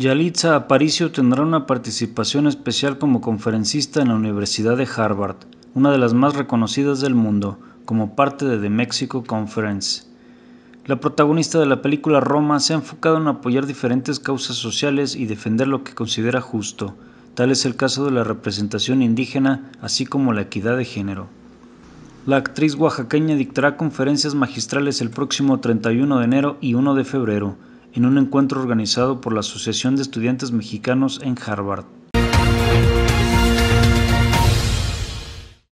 Yalitza Aparicio tendrá una participación especial como conferencista en la Universidad de Harvard, una de las más reconocidas del mundo, como parte de The Mexico Conference. La protagonista de la película Roma se ha enfocado en apoyar diferentes causas sociales y defender lo que considera justo, tal es el caso de la representación indígena, así como la equidad de género. La actriz oaxaqueña dictará conferencias magistrales el próximo 31 de enero y 1 de febrero, en un encuentro organizado por la Asociación de Estudiantes Mexicanos en Harvard.